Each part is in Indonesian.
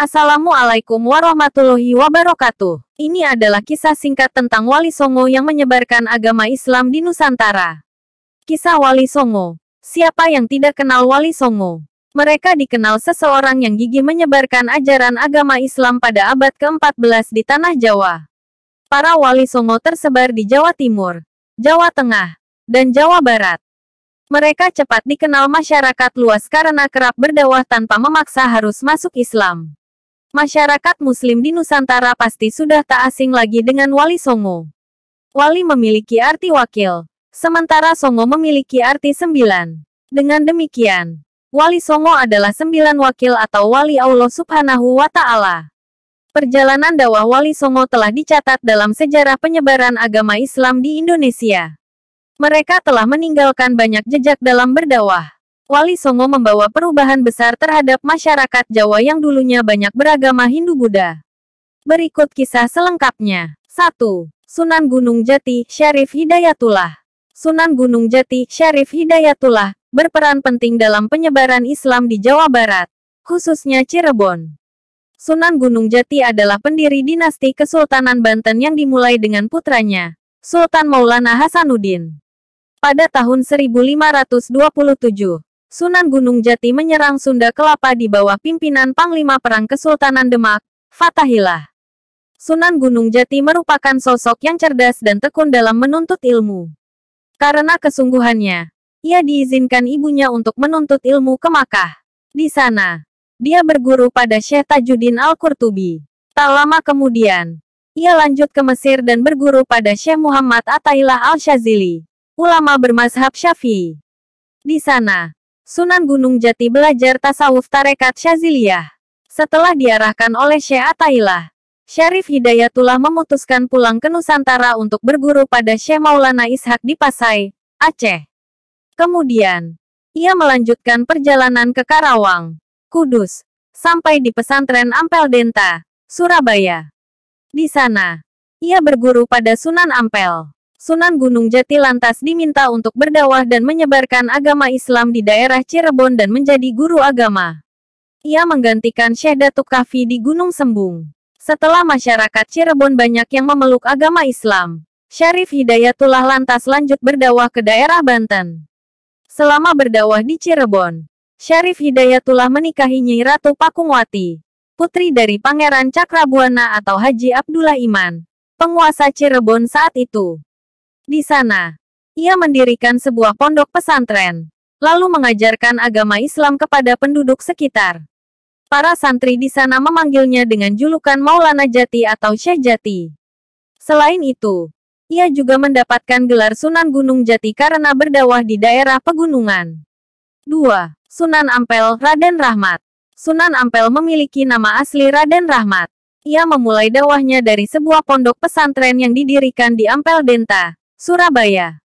Assalamualaikum warahmatullahi wabarakatuh. Ini adalah kisah singkat tentang Wali Songo yang menyebarkan agama Islam di Nusantara. Kisah Wali Songo. Siapa yang tidak kenal Wali Songo? Mereka dikenal seseorang yang gigih menyebarkan ajaran agama Islam pada abad ke-14 di tanah Jawa. Para Wali Songo tersebar di Jawa Timur, Jawa Tengah, dan Jawa Barat. Mereka cepat dikenal masyarakat luas karena kerap berdakwah tanpa memaksa harus masuk Islam. Masyarakat Muslim di Nusantara pasti sudah tak asing lagi dengan Wali Songo. Wali memiliki arti wakil, sementara Songo memiliki arti sembilan. Dengan demikian, Wali Songo adalah sembilan wakil atau Wali Allah Subhanahu wa Ta'ala. Perjalanan dakwah Wali Songo telah dicatat dalam sejarah penyebaran agama Islam di Indonesia. Mereka telah meninggalkan banyak jejak dalam berdakwah. Wali Songo membawa perubahan besar terhadap masyarakat Jawa yang dulunya banyak beragama Hindu-Buddha. Berikut kisah selengkapnya. 1. Sunan Gunung Jati, Syarif Hidayatullah. Sunan Gunung Jati, Syarif Hidayatullah, berperan penting dalam penyebaran Islam di Jawa Barat, khususnya Cirebon. Sunan Gunung Jati adalah pendiri dinasti Kesultanan Banten yang dimulai dengan putranya, Sultan Maulana Hasanuddin. Pada tahun 1527, Sunan Gunung Jati menyerang Sunda Kelapa di bawah pimpinan Panglima Perang Kesultanan Demak, Fatahillah. Sunan Gunung Jati merupakan sosok yang cerdas dan tekun dalam menuntut ilmu. Karena kesungguhannya, ia diizinkan ibunya untuk menuntut ilmu ke Makkah. Di sana, dia berguru pada Syekh Tajuddin Al-Qurtubi. Tak lama kemudian, ia lanjut ke Mesir dan berguru pada Syekh Muhammad Atailah Al-Shazili, ulama bermazhab Syafi'i. Di sana, Sunan Gunung Jati belajar tasawuf tarekat Syaziliyah. Setelah diarahkan oleh Syekh Atailah, Syarif Hidayatullah memutuskan pulang ke Nusantara untuk berguru pada Syekh Maulana Ishak di Pasai, Aceh. Kemudian, ia melanjutkan perjalanan ke Karawang, Kudus, sampai di pesantren Ampel Denta, Surabaya. Di sana, ia berguru pada Sunan Ampel. Sunan Gunung Jati lantas diminta untuk berdakwah dan menyebarkan agama Islam di daerah Cirebon dan menjadi guru agama. Ia menggantikan Syekh Datuk Kafi di Gunung Sembung. Setelah masyarakat Cirebon banyak yang memeluk agama Islam, Syarif Hidayatullah lantas lanjut berdakwah ke daerah Banten. Selama berdakwah di Cirebon, Syarif Hidayatullah menikahi Nyi Ratu Pakungwati, putri dari Pangeran Cakrabuana atau Haji Abdullah Iman, penguasa Cirebon saat itu. Di sana, ia mendirikan sebuah pondok pesantren, lalu mengajarkan agama Islam kepada penduduk sekitar. Para santri di sana memanggilnya dengan julukan Maulana Jati atau Syekh Jati. Selain itu, ia juga mendapatkan gelar Sunan Gunung Jati karena berdakwah di daerah pegunungan. 2. Sunan Ampel, Raden Rahmat Sunan Ampel memiliki nama asli Raden Rahmat. Ia memulai dakwahnya dari sebuah pondok pesantren yang didirikan di Ampel Denta, Surabaya.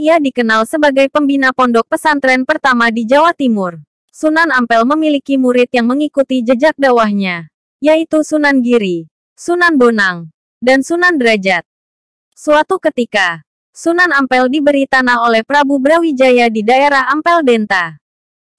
Ia dikenal sebagai pembina pondok pesantren pertama di Jawa Timur. Sunan Ampel memiliki murid yang mengikuti jejak Dawahnya, yaitu Sunan Giri, Sunan Bonang, dan Sunan Derajat. Suatu ketika, Sunan Ampel diberi tanah oleh Prabu Brawijaya di daerah Ampel Denta.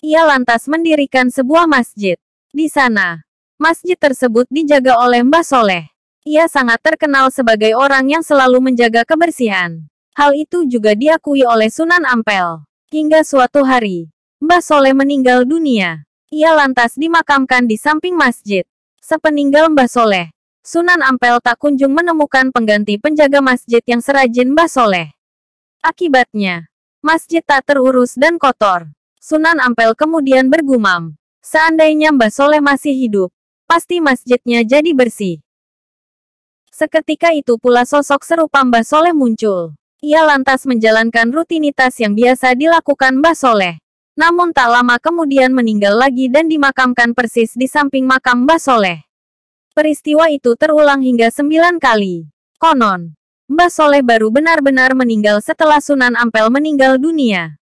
Ia lantas mendirikan sebuah masjid. Di sana, masjid tersebut dijaga oleh Mbah Soleh. Ia sangat terkenal sebagai orang yang selalu menjaga kebersihan. Hal itu juga diakui oleh Sunan Ampel. Hingga suatu hari, Mbah Soleh meninggal dunia. Ia lantas dimakamkan di samping masjid. Sepeninggal Mbah Soleh, Sunan Ampel tak kunjung menemukan pengganti penjaga masjid yang serajin Mbah Soleh. Akibatnya, masjid tak terurus dan kotor. Sunan Ampel kemudian bergumam, seandainya Mbah Soleh masih hidup, pasti masjidnya jadi bersih. Seketika itu pula sosok serupa Mbah Soleh muncul. Ia lantas menjalankan rutinitas yang biasa dilakukan Mbah Soleh. Namun tak lama kemudian meninggal lagi dan dimakamkan persis di samping makam Mbah Soleh. Peristiwa itu terulang hingga sembilan kali. Konon, Mbah Soleh baru benar-benar meninggal setelah Sunan Ampel meninggal dunia.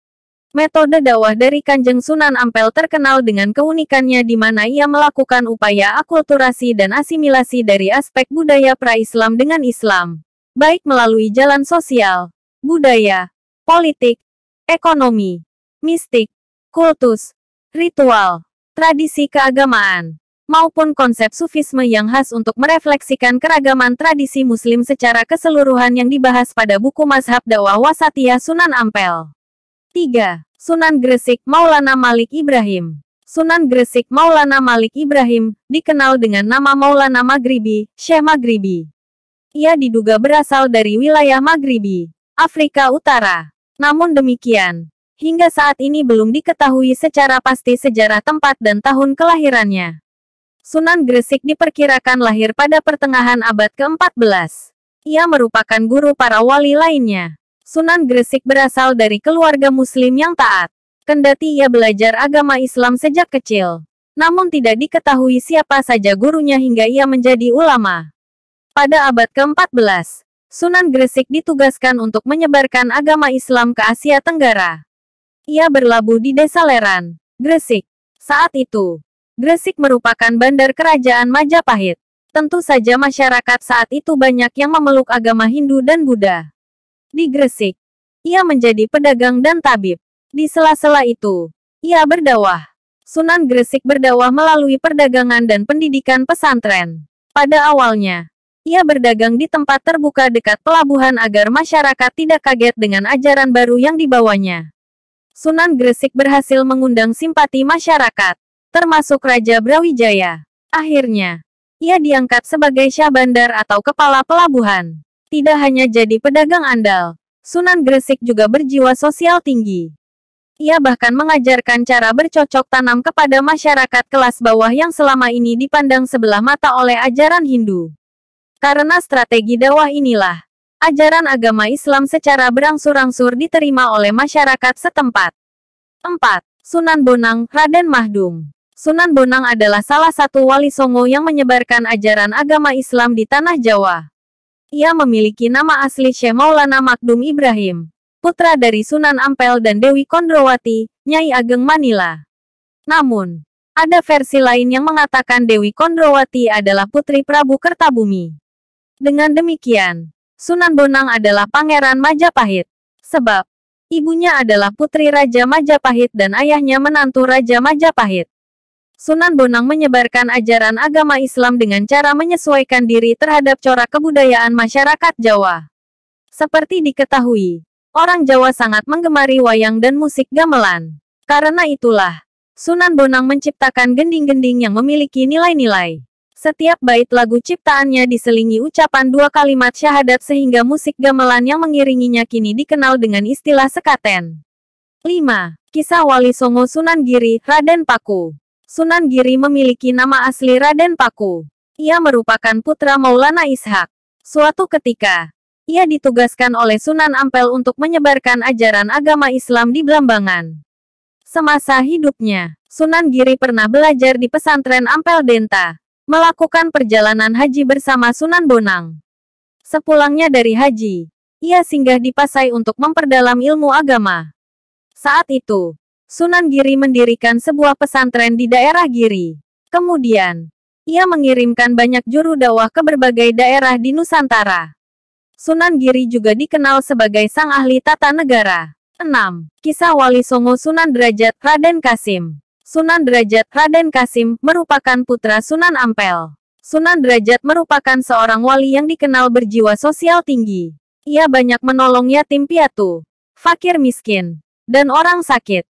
Metode dakwah dari Kanjeng Sunan Ampel terkenal dengan keunikannya di mana ia melakukan upaya akulturasi dan asimilasi dari aspek budaya pra-Islam dengan Islam, baik melalui jalan sosial, budaya, politik, ekonomi, mistik, kultus, ritual, tradisi keagamaan, maupun konsep sufisme yang khas untuk merefleksikan keragaman tradisi muslim secara keseluruhan yang dibahas pada buku Mazhab Dakwah Wasatiyah Sunan Ampel. 3. Sunan Gresik Maulana Malik Ibrahim Sunan Gresik Maulana Malik Ibrahim, dikenal dengan nama Maulana Maghribi, Syekh Maghribi. Ia diduga berasal dari wilayah Maghribi, Afrika Utara. Namun demikian, hingga saat ini belum diketahui secara pasti sejarah tempat dan tahun kelahirannya. Sunan Gresik diperkirakan lahir pada pertengahan abad ke-14. Ia merupakan guru para wali lainnya. Sunan Gresik berasal dari keluarga muslim yang taat. Kendati ia belajar agama Islam sejak kecil. Namun tidak diketahui siapa saja gurunya hingga ia menjadi ulama. Pada abad ke-14, Sunan Gresik ditugaskan untuk menyebarkan agama Islam ke Asia Tenggara. Ia berlabuh di Desa Leran, Gresik. Saat itu, Gresik merupakan bandar kerajaan Majapahit. Tentu saja masyarakat saat itu banyak yang memeluk agama Hindu dan Buddha. Di Gresik, ia menjadi pedagang dan tabib. Di sela-sela itu, ia berdawah. Sunan Gresik berdawah melalui perdagangan dan pendidikan pesantren. Pada awalnya, ia berdagang di tempat terbuka dekat pelabuhan agar masyarakat tidak kaget dengan ajaran baru yang dibawanya. Sunan Gresik berhasil mengundang simpati masyarakat, termasuk Raja Brawijaya. Akhirnya, ia diangkat sebagai Syah Bandar atau Kepala Pelabuhan tidak hanya jadi pedagang andal, Sunan Gresik juga berjiwa sosial tinggi. Ia bahkan mengajarkan cara bercocok tanam kepada masyarakat kelas bawah yang selama ini dipandang sebelah mata oleh ajaran Hindu. Karena strategi dakwah inilah, ajaran agama Islam secara berangsur-angsur diterima oleh masyarakat setempat. 4. Sunan Bonang, Raden Mahdum Sunan Bonang adalah salah satu wali songo yang menyebarkan ajaran agama Islam di Tanah Jawa. Ia memiliki nama asli Syekh Maulana Makdum Ibrahim, putra dari Sunan Ampel dan Dewi Kondrowati, Nyai Ageng Manila. Namun, ada versi lain yang mengatakan Dewi Kondrowati adalah putri Prabu Kertabumi. Dengan demikian, Sunan Bonang adalah pangeran Majapahit. Sebab, ibunya adalah putri Raja Majapahit dan ayahnya menantu Raja Majapahit. Sunan Bonang menyebarkan ajaran agama Islam dengan cara menyesuaikan diri terhadap corak kebudayaan masyarakat Jawa. Seperti diketahui, orang Jawa sangat menggemari wayang dan musik gamelan. Karena itulah, Sunan Bonang menciptakan gending-gending yang memiliki nilai-nilai. Setiap bait lagu ciptaannya diselingi ucapan dua kalimat syahadat sehingga musik gamelan yang mengiringinya kini dikenal dengan istilah sekaten. 5. Kisah Wali Songo Sunan Giri, Raden Paku Sunan Giri memiliki nama asli Raden Paku. Ia merupakan putra Maulana Ishak. Suatu ketika, ia ditugaskan oleh Sunan Ampel untuk menyebarkan ajaran agama Islam di Blambangan. Semasa hidupnya, Sunan Giri pernah belajar di pesantren Ampel Denta, melakukan perjalanan haji bersama Sunan Bonang. Sepulangnya dari haji, ia singgah di Pasai untuk memperdalam ilmu agama. Saat itu, Sunan Giri mendirikan sebuah pesantren di daerah Giri. Kemudian, ia mengirimkan banyak juru dakwah ke berbagai daerah di Nusantara. Sunan Giri juga dikenal sebagai sang ahli tata negara. 6. Kisah Wali Songo Sunan Derajat Raden Kasim Sunan Derajat Raden Kasim merupakan putra Sunan Ampel. Sunan Derajat merupakan seorang wali yang dikenal berjiwa sosial tinggi. Ia banyak menolong yatim piatu, fakir miskin, dan orang sakit.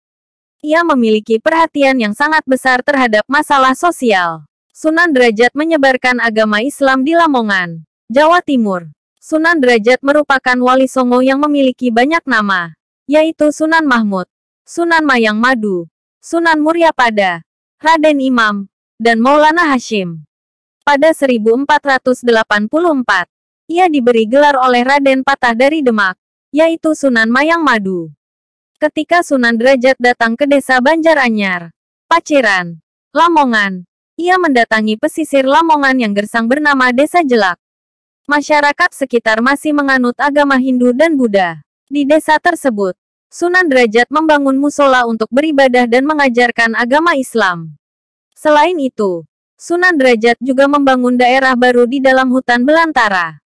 Ia memiliki perhatian yang sangat besar terhadap masalah sosial. Sunan Derajat menyebarkan agama Islam di Lamongan, Jawa Timur. Sunan Derajat merupakan wali Songo yang memiliki banyak nama, yaitu Sunan Mahmud, Sunan Mayang Madu, Sunan Muryapada, Raden Imam, dan Maulana Hashim. Pada 1484, ia diberi gelar oleh Raden Patah dari Demak, yaitu Sunan Mayang Madu ketika Sunan Derajat datang ke desa Banjaranyar, Paciran, Lamongan. Ia mendatangi pesisir Lamongan yang gersang bernama Desa Jelak. Masyarakat sekitar masih menganut agama Hindu dan Buddha. Di desa tersebut, Sunan Derajat membangun musola untuk beribadah dan mengajarkan agama Islam. Selain itu, Sunan Derajat juga membangun daerah baru di dalam hutan belantara.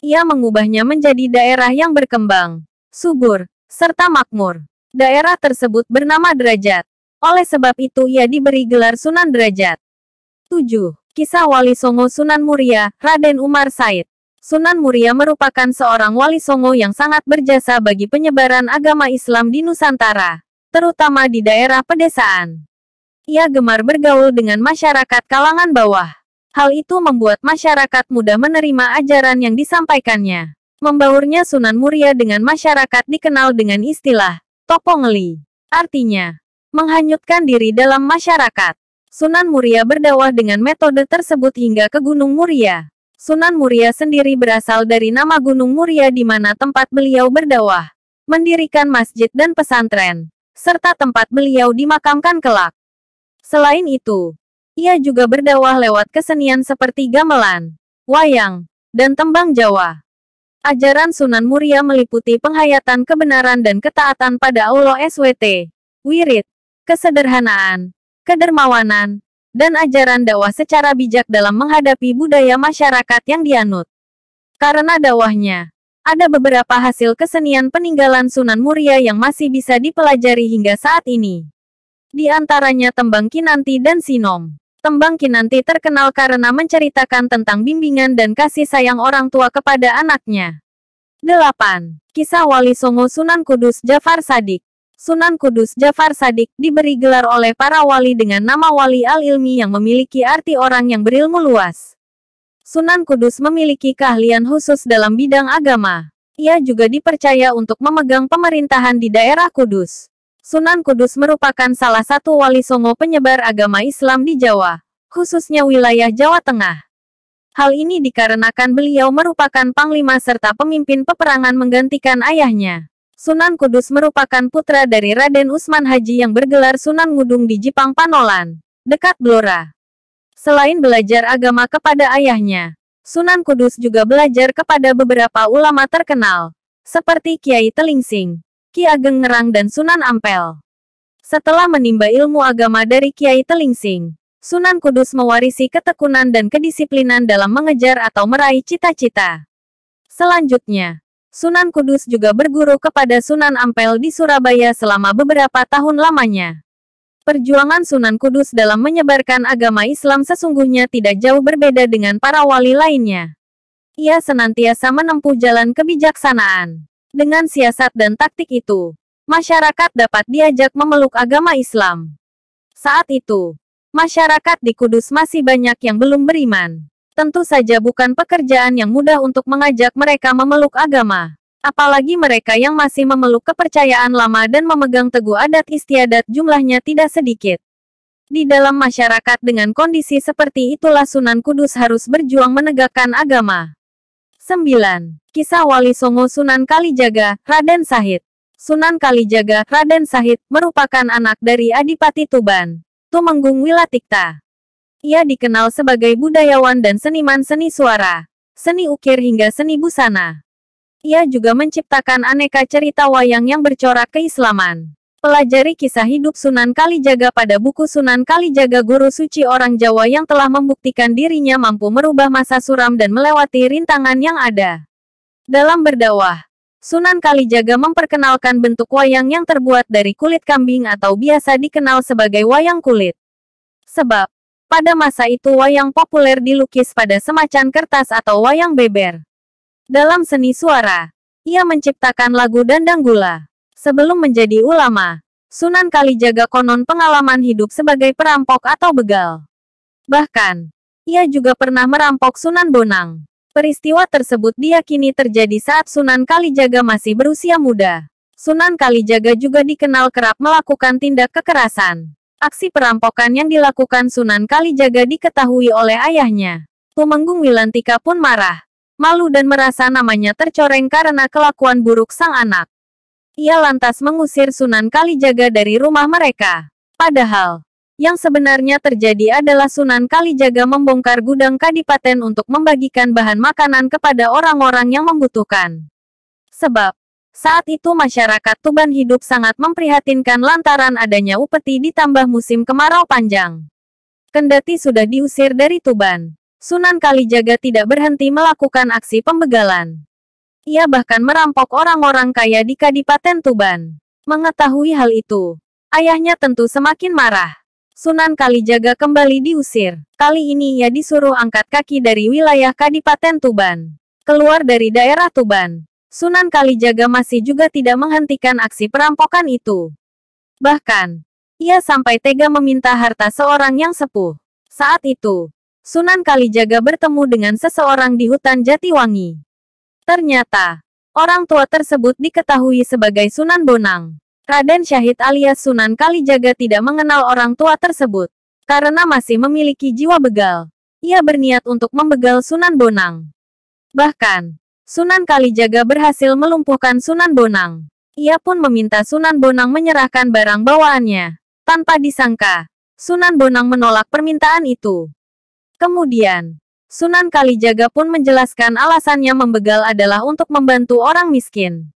Ia mengubahnya menjadi daerah yang berkembang, subur, serta makmur. Daerah tersebut bernama Derajat. Oleh sebab itu ia diberi gelar Sunan Derajat. 7. Kisah Wali Songo Sunan Muria, Raden Umar Said. Sunan Muria merupakan seorang wali Songo yang sangat berjasa bagi penyebaran agama Islam di Nusantara, terutama di daerah pedesaan. Ia gemar bergaul dengan masyarakat kalangan bawah. Hal itu membuat masyarakat mudah menerima ajaran yang disampaikannya. Membaurnya Sunan Muria dengan masyarakat dikenal dengan istilah Topongli. Artinya, menghanyutkan diri dalam masyarakat. Sunan Muria berdakwah dengan metode tersebut hingga ke Gunung Muria. Sunan Muria sendiri berasal dari nama Gunung Muria di mana tempat beliau berdakwah, mendirikan masjid dan pesantren, serta tempat beliau dimakamkan kelak. Selain itu, ia juga berdakwah lewat kesenian seperti gamelan, wayang, dan tembang Jawa. Ajaran Sunan Muria meliputi penghayatan kebenaran dan ketaatan pada Allah SWT, wirid, kesederhanaan, kedermawanan, dan ajaran dakwah secara bijak dalam menghadapi budaya masyarakat yang dianut. Karena dakwahnya, ada beberapa hasil kesenian peninggalan Sunan Muria yang masih bisa dipelajari hingga saat ini. Di antaranya tembang Kinanti dan Sinom. Tembang Kinanti terkenal karena menceritakan tentang bimbingan dan kasih sayang orang tua kepada anaknya. 8. Kisah Wali Songo Sunan Kudus Jafar Sadik Sunan Kudus Jafar Sadik diberi gelar oleh para wali dengan nama Wali Al-Ilmi yang memiliki arti orang yang berilmu luas. Sunan Kudus memiliki keahlian khusus dalam bidang agama. Ia juga dipercaya untuk memegang pemerintahan di daerah Kudus. Sunan Kudus merupakan salah satu wali songo penyebar agama Islam di Jawa, khususnya wilayah Jawa Tengah. Hal ini dikarenakan beliau merupakan panglima serta pemimpin peperangan menggantikan ayahnya. Sunan Kudus merupakan putra dari Raden Usman Haji yang bergelar Sunan Ngudung di Jipang Panolan, dekat Blora. Selain belajar agama kepada ayahnya, Sunan Kudus juga belajar kepada beberapa ulama terkenal, seperti Kiai Telingsing, Ki Ageng Ngerang dan Sunan Ampel. Setelah menimba ilmu agama dari Kiai Telingsing, Sunan Kudus mewarisi ketekunan dan kedisiplinan dalam mengejar atau meraih cita-cita. Selanjutnya, Sunan Kudus juga berguru kepada Sunan Ampel di Surabaya selama beberapa tahun lamanya. Perjuangan Sunan Kudus dalam menyebarkan agama Islam sesungguhnya tidak jauh berbeda dengan para wali lainnya. Ia senantiasa menempuh jalan kebijaksanaan. Dengan siasat dan taktik itu, masyarakat dapat diajak memeluk agama Islam. Saat itu, masyarakat di Kudus masih banyak yang belum beriman. Tentu saja bukan pekerjaan yang mudah untuk mengajak mereka memeluk agama. Apalagi mereka yang masih memeluk kepercayaan lama dan memegang teguh adat istiadat jumlahnya tidak sedikit. Di dalam masyarakat dengan kondisi seperti itulah Sunan Kudus harus berjuang menegakkan agama. 9. Kisah Wali Songo Sunan Kalijaga, Raden Sahid. Sunan Kalijaga, Raden Sahid, merupakan anak dari Adipati Tuban, Tumenggung Wilatikta. Ia dikenal sebagai budayawan dan seniman seni suara, seni ukir hingga seni busana. Ia juga menciptakan aneka cerita wayang yang bercorak keislaman. Pelajari kisah hidup Sunan Kalijaga pada buku Sunan Kalijaga Guru Suci Orang Jawa yang telah membuktikan dirinya mampu merubah masa suram dan melewati rintangan yang ada. Dalam berdawah, Sunan Kalijaga memperkenalkan bentuk wayang yang terbuat dari kulit kambing atau biasa dikenal sebagai wayang kulit. Sebab, pada masa itu wayang populer dilukis pada semacam kertas atau wayang beber. Dalam seni suara, ia menciptakan lagu dandang gula. Sebelum menjadi ulama, Sunan Kalijaga konon pengalaman hidup sebagai perampok atau begal. Bahkan, ia juga pernah merampok Sunan Bonang. Peristiwa tersebut diyakini terjadi saat Sunan Kalijaga masih berusia muda. Sunan Kalijaga juga dikenal kerap melakukan tindak kekerasan. Aksi perampokan yang dilakukan Sunan Kalijaga diketahui oleh ayahnya. Tumenggung Wilantika pun marah, malu dan merasa namanya tercoreng karena kelakuan buruk sang anak. Ia lantas mengusir Sunan Kalijaga dari rumah mereka. Padahal, yang sebenarnya terjadi adalah Sunan Kalijaga membongkar gudang kadipaten untuk membagikan bahan makanan kepada orang-orang yang membutuhkan. Sebab, saat itu masyarakat Tuban hidup sangat memprihatinkan lantaran adanya upeti ditambah musim kemarau panjang. Kendati sudah diusir dari Tuban, Sunan Kalijaga tidak berhenti melakukan aksi pembegalan. Ia bahkan merampok orang-orang kaya di Kadipaten Tuban. Mengetahui hal itu, ayahnya tentu semakin marah. Sunan Kalijaga kembali diusir. Kali ini ia disuruh angkat kaki dari wilayah Kadipaten Tuban. Keluar dari daerah Tuban. Sunan Kalijaga masih juga tidak menghentikan aksi perampokan itu. Bahkan, ia sampai tega meminta harta seorang yang sepuh. Saat itu, Sunan Kalijaga bertemu dengan seseorang di hutan Jatiwangi. Ternyata, orang tua tersebut diketahui sebagai Sunan Bonang. Raden Syahid alias Sunan Kalijaga tidak mengenal orang tua tersebut. Karena masih memiliki jiwa begal. Ia berniat untuk membegal Sunan Bonang. Bahkan, Sunan Kalijaga berhasil melumpuhkan Sunan Bonang. Ia pun meminta Sunan Bonang menyerahkan barang bawaannya. Tanpa disangka, Sunan Bonang menolak permintaan itu. Kemudian, Sunan Kalijaga pun menjelaskan alasannya membegal adalah untuk membantu orang miskin.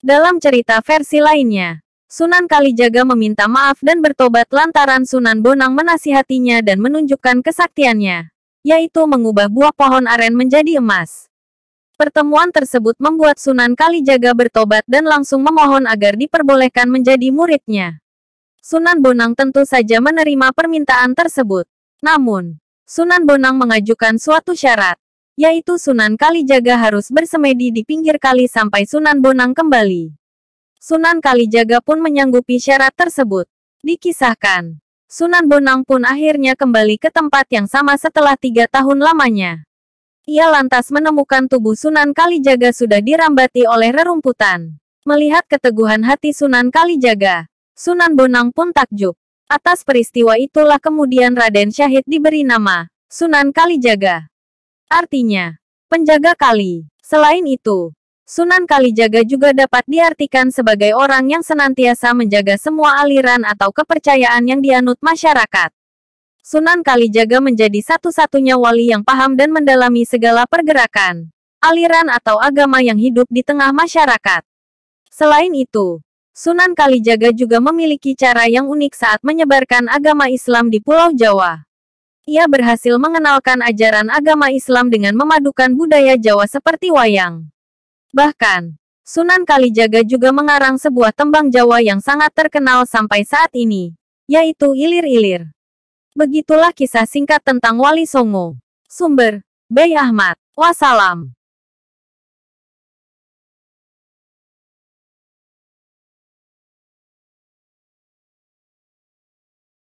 Dalam cerita versi lainnya, Sunan Kalijaga meminta maaf dan bertobat lantaran Sunan Bonang menasihatinya dan menunjukkan kesaktiannya, yaitu mengubah buah pohon aren menjadi emas. Pertemuan tersebut membuat Sunan Kalijaga bertobat dan langsung memohon agar diperbolehkan menjadi muridnya. Sunan Bonang tentu saja menerima permintaan tersebut. Namun, Sunan Bonang mengajukan suatu syarat, yaitu Sunan Kalijaga harus bersemedi di pinggir kali sampai Sunan Bonang kembali. Sunan Kalijaga pun menyanggupi syarat tersebut. Dikisahkan, Sunan Bonang pun akhirnya kembali ke tempat yang sama setelah tiga tahun lamanya. Ia lantas menemukan tubuh Sunan Kalijaga sudah dirambati oleh rerumputan. Melihat keteguhan hati Sunan Kalijaga, Sunan Bonang pun takjub. Atas peristiwa itulah kemudian Raden Syahid diberi nama Sunan Kalijaga. Artinya, penjaga kali. Selain itu, Sunan Kalijaga juga dapat diartikan sebagai orang yang senantiasa menjaga semua aliran atau kepercayaan yang dianut masyarakat. Sunan Kalijaga menjadi satu-satunya wali yang paham dan mendalami segala pergerakan, aliran atau agama yang hidup di tengah masyarakat. Selain itu, Sunan Kalijaga juga memiliki cara yang unik saat menyebarkan agama Islam di Pulau Jawa. Ia berhasil mengenalkan ajaran agama Islam dengan memadukan budaya Jawa seperti wayang. Bahkan, Sunan Kalijaga juga mengarang sebuah tembang Jawa yang sangat terkenal sampai saat ini, yaitu Ilir-Ilir. Begitulah kisah singkat tentang Wali Songo. Sumber, Bay Ahmad. Wassalam.